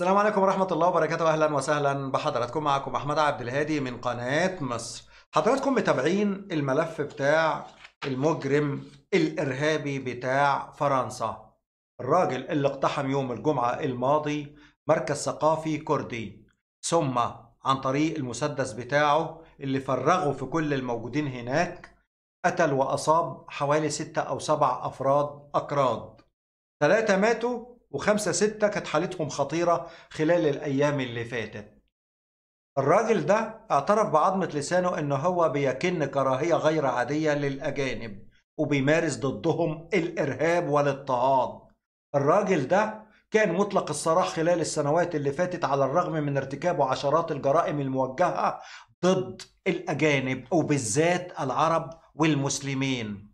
السلام عليكم ورحمة الله وبركاته أهلا وسهلا بحضراتكم معكم أحمد عبد الهادي من قناة مصر حضراتكم متابعين الملف بتاع المجرم الإرهابي بتاع فرنسا الراجل اللي اقتحم يوم الجمعة الماضي مركز ثقافي كردي ثم عن طريق المسدس بتاعه اللي فرغه في كل الموجودين هناك قتل وأصاب حوالي ستة أو سبع أفراد أكراد ثلاثة ماتوا وخمسة ستة كانت حالتهم خطيرة خلال الأيام اللي فاتت الراجل ده اعترف بعظمة لسانه إن هو بيكن كراهية غير عادية للأجانب وبيمارس ضدهم الإرهاب والاضطهاد الراجل ده كان مطلق الصراح خلال السنوات اللي فاتت على الرغم من ارتكابه عشرات الجرائم الموجهة ضد الأجانب وبالذات العرب والمسلمين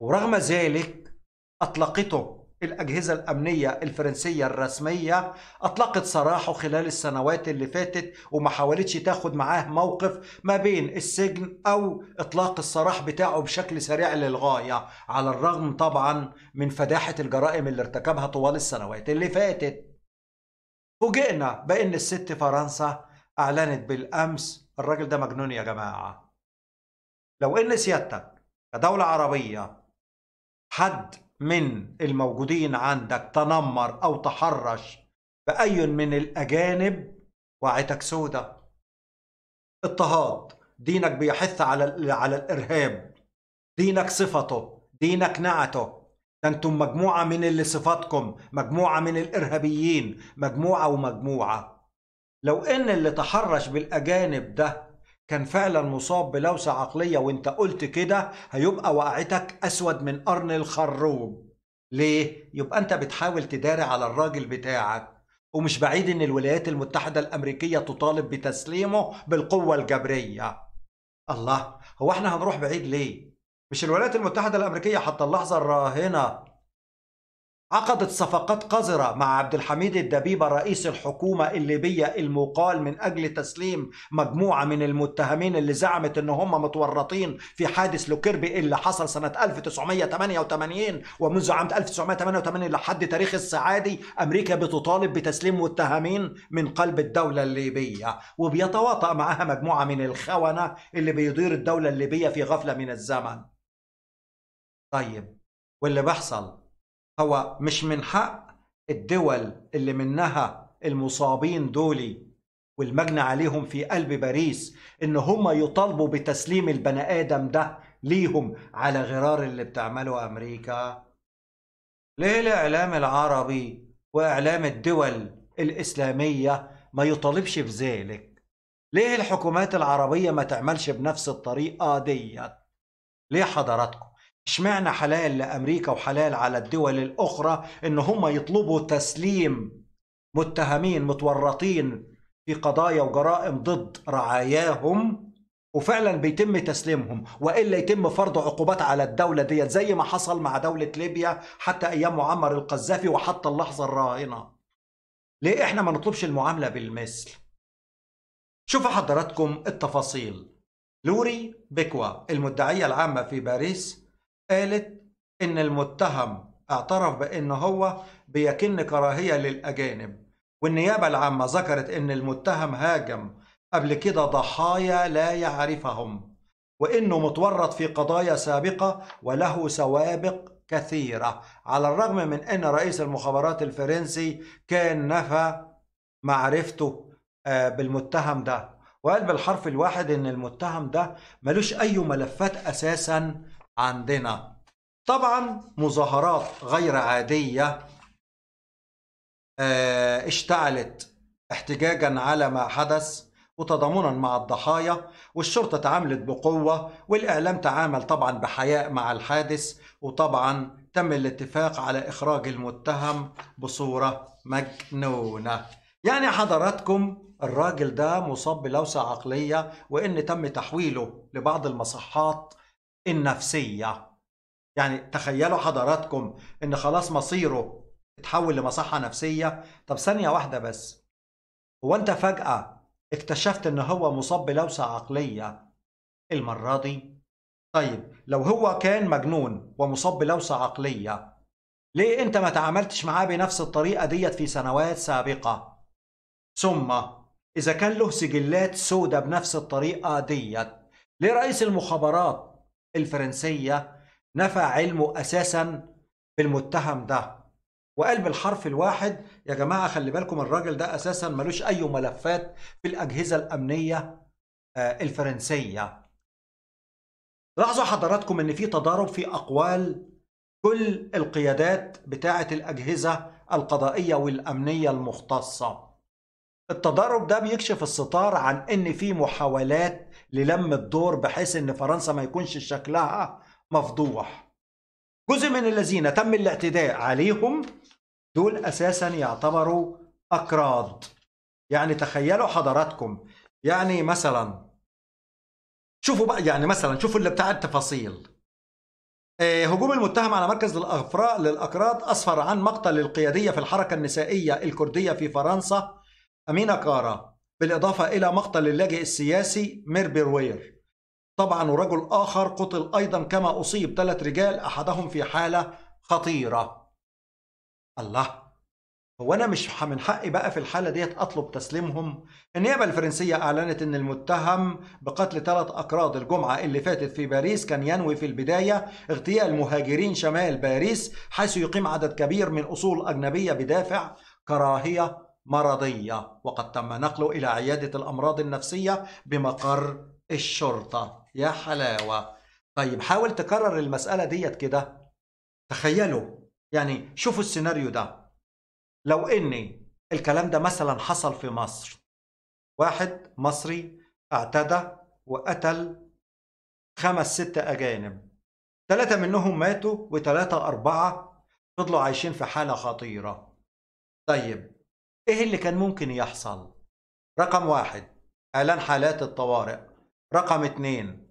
ورغم ذلك أطلقته الأجهزة الأمنية الفرنسية الرسمية أطلقت سراحه خلال السنوات اللي فاتت وما حاولتش تاخد معاه موقف ما بين السجن أو إطلاق السراح بتاعه بشكل سريع للغاية على الرغم طبعا من فداحة الجرائم اللي ارتكبها طوال السنوات اللي فاتت فوجئنا بأن الست فرنسا أعلنت بالأمس الراجل ده مجنون يا جماعة لو أن سيادتك كدولة عربية حد من الموجودين عندك تنمر أو تحرش بأي من الأجانب وعيتك سودة اضطهاد دينك بيحث على على الإرهاب دينك صفته دينك نعته ده انتم مجموعة من اللي صفاتكم مجموعة من الإرهابيين مجموعة ومجموعة لو إن اللي تحرش بالأجانب ده كان فعلا مصاب بلوسة عقلية وانت قلت كده هيبقى وقعتك أسود من قرن الخروب ليه؟ يبقى انت بتحاول تداري على الراجل بتاعك ومش بعيد ان الولايات المتحدة الأمريكية تطالب بتسليمه بالقوة الجبرية الله هو احنا هنروح بعيد ليه؟ مش الولايات المتحدة الأمريكية حتى اللحظة الراهنة عقدت صفقات قذرة مع عبد الحميد الدبيبة رئيس الحكومة الليبية المقال من أجل تسليم مجموعة من المتهمين اللي زعمت إن هم متورطين في حادث لوكيربي اللي حصل سنة 1988 ومنذ عام 1988 لحد تاريخ السعادي أمريكا بتطالب بتسليم متهمين من قلب الدولة الليبية وبيتواطأ معها مجموعة من الخونة اللي بيدير الدولة الليبية في غفلة من الزمن طيب واللي بيحصل هو مش من حق الدول اللي منها المصابين دولي والمجنى عليهم في قلب باريس ان هم يطالبوا بتسليم البني ادم ده ليهم على غرار اللي بتعمله امريكا ليه الاعلام العربي واعلام الدول الاسلاميه ما يطالبش بذلك ليه الحكومات العربيه ما تعملش بنفس الطريقه ديت ليه حضراتكم اشمعنى حلال لامريكا وحلال على الدول الاخرى ان هم يطلبوا تسليم متهمين متورطين في قضايا وجرائم ضد رعاياهم وفعلا بيتم تسليمهم والا يتم فرض عقوبات على الدوله ديت زي ما حصل مع دوله ليبيا حتى ايام معمر القذافي وحتى اللحظه الراهنه ليه احنا ما نطلبش المعامله بالمثل شوفوا حضراتكم التفاصيل لوري بيكوا المدعيه العامه في باريس قالت إن المتهم اعترف بأن هو بيكن كراهية للأجانب والنيابة العامة ذكرت إن المتهم هاجم قبل كده ضحايا لا يعرفهم وإنه متورط في قضايا سابقة وله سوابق كثيرة على الرغم من أن رئيس المخابرات الفرنسي كان نفى معرفته آه، بالمتهم ده وقال بالحرف الواحد أن المتهم ده ملوش أي ملفات أساساً عندنا طبعا مظاهرات غير عادية آه، اشتعلت احتجاجا على ما حدث وتضامنا مع الضحايا والشرطة تعاملت بقوة والإعلام تعامل طبعا بحياء مع الحادث وطبعا تم الاتفاق على إخراج المتهم بصورة مجنونة يعني حضراتكم الراجل ده مصاب بلوسة عقلية وإن تم تحويله لبعض المصحات النفسية يعني تخيلوا حضراتكم ان خلاص مصيره اتحول لمصحة نفسية طب ثانية واحدة بس هو انت فجأة اكتشفت ان هو مصاب بلوسة عقلية المرة دي طيب لو هو كان مجنون ومصاب بلوسة عقلية ليه انت ما تعاملتش معاه بنفس الطريقة ديت في سنوات سابقة ثم إذا كان له سجلات سودة بنفس الطريقة ديت ليه رئيس المخابرات الفرنسية نفى علمه أساسا بالمتهم ده وقال بالحرف الواحد يا جماعة خلي بالكم الراجل ده أساسا ملوش أي ملفات في الأجهزة الأمنية آه، الفرنسية لاحظوا حضراتكم ان في تضارب في اقوال كل القيادات بتاعه الاجهزه القضائيه والامنيه المختصه التضارب ده بيكشف الستار عن ان في محاولات للم الدور بحيث ان فرنسا ما يكونش شكلها مفضوح جزء من الذين تم الاعتداء عليهم دول اساسا يعتبروا اكراد يعني تخيلوا حضراتكم يعني مثلا شوفوا بقى يعني مثلا شوفوا اللي بتاع التفاصيل آه، هجوم المتهم على مركز الأفراء للأكراد أسفر عن مقتل القيادية في الحركة النسائية الكردية في فرنسا أمينة كارا بالإضافة إلى مقتل اللاجئ السياسي ميربير وير طبعا ورجل آخر قتل أيضا كما أصيب ثلاث رجال أحدهم في حالة خطيرة الله هو أنا مش من حقي بقى في الحالة ديت أطلب تسليمهم النيابة الفرنسية أعلنت أن المتهم بقتل ثلاث أكراد الجمعة اللي فاتت في باريس كان ينوي في البداية اغتيال مهاجرين شمال باريس حيث يقيم عدد كبير من أصول أجنبية بدافع كراهية مرضية وقد تم نقله إلى عيادة الأمراض النفسية بمقر الشرطة يا حلاوة طيب حاول تكرر المسألة ديت كده تخيلوا يعني شوفوا السيناريو ده لو إني الكلام ده مثلا حصل في مصر واحد مصري اعتدى وقتل خمس ست أجانب ثلاثة منهم ماتوا وثلاثة أربعة فضلوا عايشين في حالة خطيرة طيب إيه اللي كان ممكن يحصل؟ رقم واحد اعلان حالات الطوارئ رقم اثنين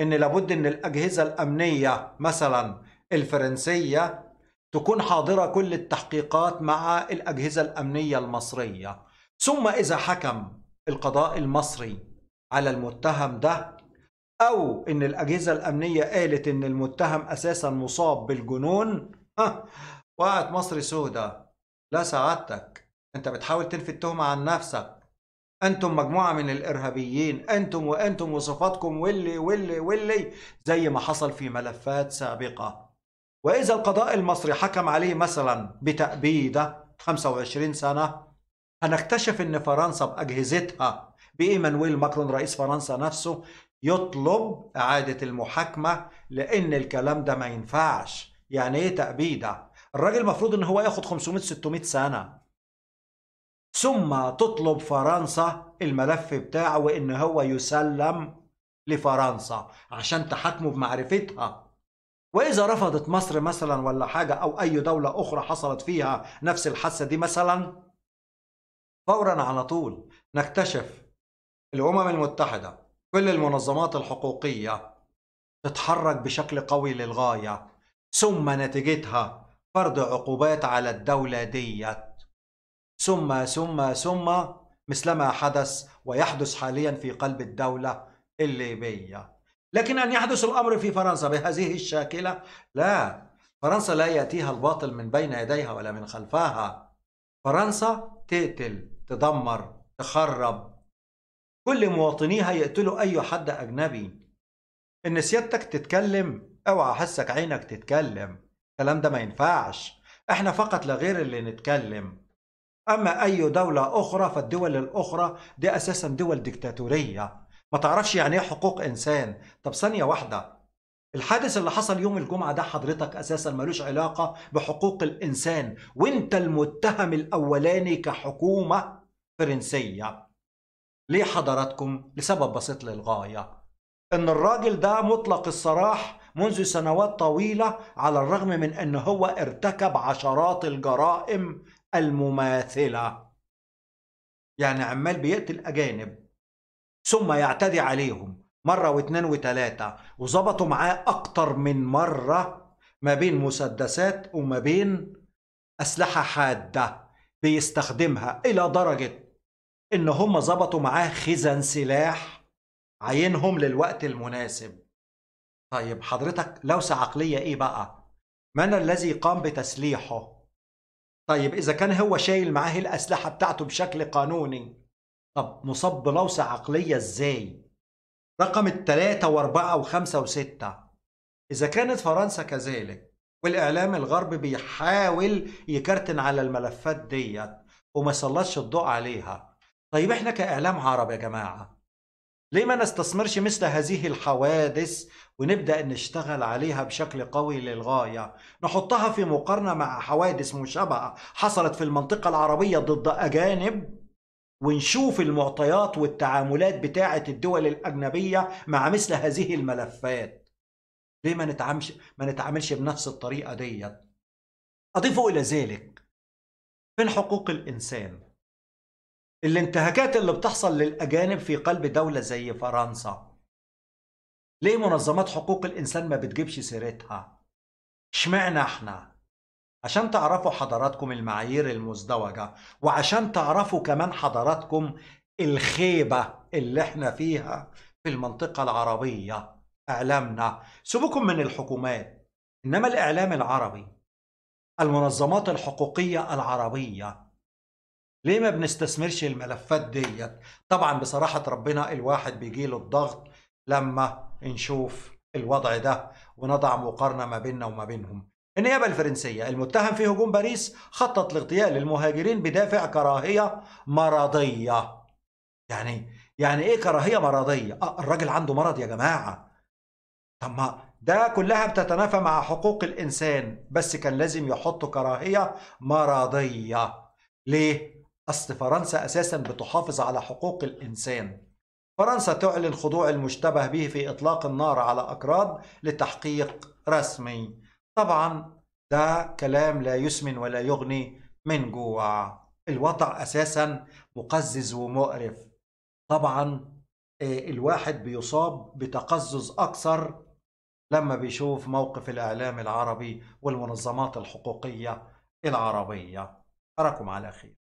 إن لابد إن الأجهزة الأمنية مثلا الفرنسية تكون حاضرة كل التحقيقات مع الأجهزة الأمنية المصرية ثم إذا حكم القضاء المصري على المتهم ده أو إن الأجهزة الأمنية قالت إن المتهم أساسا مصاب بالجنون وقعت مصر سودا لا سعادتك انت بتحاول تلفت تهمه عن نفسك انتم مجموعه من الارهابيين انتم وانتم وصفاتكم واللي واللي واللي زي ما حصل في ملفات سابقه واذا القضاء المصري حكم عليه مثلا بتأبيده 25 سنه هنكتشف ان فرنسا باجهزتها بايمانويل ماكرون رئيس فرنسا نفسه يطلب اعاده المحاكمه لان الكلام ده ما ينفعش يعني ايه تأبيده الراجل المفروض ان هو ياخد 500 600 سنه ثم تطلب فرنسا الملف بتاعه وان هو يسلم لفرنسا عشان تحاكمه بمعرفتها واذا رفضت مصر مثلا ولا حاجه او اي دوله اخرى حصلت فيها نفس الحادثه دي مثلا فورا على طول نكتشف الامم المتحده كل المنظمات الحقوقيه تتحرك بشكل قوي للغايه ثم نتيجتها فرض عقوبات على الدوله ديت ثم ثم ثم مثل ما حدث ويحدث حاليا في قلب الدولة الليبية لكن أن يحدث الأمر في فرنسا بهذه الشاكلة لا فرنسا لا يأتيها الباطل من بين يديها ولا من خلفها فرنسا تقتل تدمر تخرب كل مواطنيها يقتلوا أي حد أجنبي إن سيادتك تتكلم اوعى حسك عينك تتكلم الكلام ده ما ينفعش احنا فقط لا غير اللي نتكلم أما أي دولة أخرى فالدول الأخرى دي أساسا دول ديكتاتورية ما تعرفش يعني إيه حقوق إنسان طب ثانية واحدة الحادث اللي حصل يوم الجمعة ده حضرتك أساسا ملوش علاقة بحقوق الإنسان وإنت المتهم الأولاني كحكومة فرنسية ليه حضراتكم؟ لسبب بسيط للغاية إن الراجل ده مطلق السراح منذ سنوات طويلة على الرغم من أن هو ارتكب عشرات الجرائم المماثلة يعني عمال بيقتل أجانب ثم يعتدي عليهم مرة واثنين وثلاثة وظبطوا معاه أكتر من مرة ما بين مسدسات وما بين أسلحة حادة بيستخدمها إلى درجة إن هم ظبطوا معاه خزن سلاح عينهم للوقت المناسب طيب حضرتك لوسة عقلية إيه بقى؟ من الذي قام بتسليحه؟ طيب إذا كان هو شايل معاه الأسلحة بتاعته بشكل قانوني طب مصاب بلوسة عقلية إزاي؟ رقم التلاتة وأربعة وخمسة وستة إذا كانت فرنسا كذلك والإعلام الغربي بيحاول يكرتن على الملفات ديت وما سلطش الضوء عليها طيب إحنا كإعلام عربي يا جماعة ليه ما نستثمرش مثل هذه الحوادث ونبدأ نشتغل عليها بشكل قوي للغاية نحطها في مقارنة مع حوادث مشابهة حصلت في المنطقة العربية ضد أجانب ونشوف المعطيات والتعاملات بتاعة الدول الأجنبية مع مثل هذه الملفات ليه ما نتعاملش, ما نتعاملش بنفس الطريقة ديت أضيف إلى ذلك فين حقوق الإنسان الانتهاكات اللي بتحصل للأجانب في قلب دولة زي فرنسا ليه منظمات حقوق الإنسان ما بتجيبش سيرتها؟ اشمعنا احنا؟ عشان تعرفوا حضراتكم المعايير المزدوجة وعشان تعرفوا كمان حضراتكم الخيبة اللي احنا فيها في المنطقة العربية إعلامنا سيبكم من الحكومات إنما الإعلام العربي المنظمات الحقوقية العربية ليه ما بنستثمرش الملفات ديت طبعا بصراحة ربنا الواحد بيجي له الضغط لما نشوف الوضع ده ونضع مقارنة ما بيننا وما بينهم النيابة الفرنسية المتهم في هجوم باريس خطط لاغتيال المهاجرين بدافع كراهية مرضية يعني يعني ايه كراهية مرضية آه الراجل عنده مرض يا جماعة طب ما ده كلها بتتنافى مع حقوق الإنسان بس كان لازم يحطوا كراهية مرضية ليه؟ أصل فرنسا أساسا بتحافظ على حقوق الإنسان فرنسا تعلن خضوع المشتبه به في إطلاق النار على أكراد لتحقيق رسمي طبعا ده كلام لا يسمن ولا يغني من جوع الوضع أساسا مقزز ومقرف طبعا آه، الواحد بيصاب بتقزز أكثر لما بيشوف موقف الإعلام العربي والمنظمات الحقوقية العربية أراكم على خير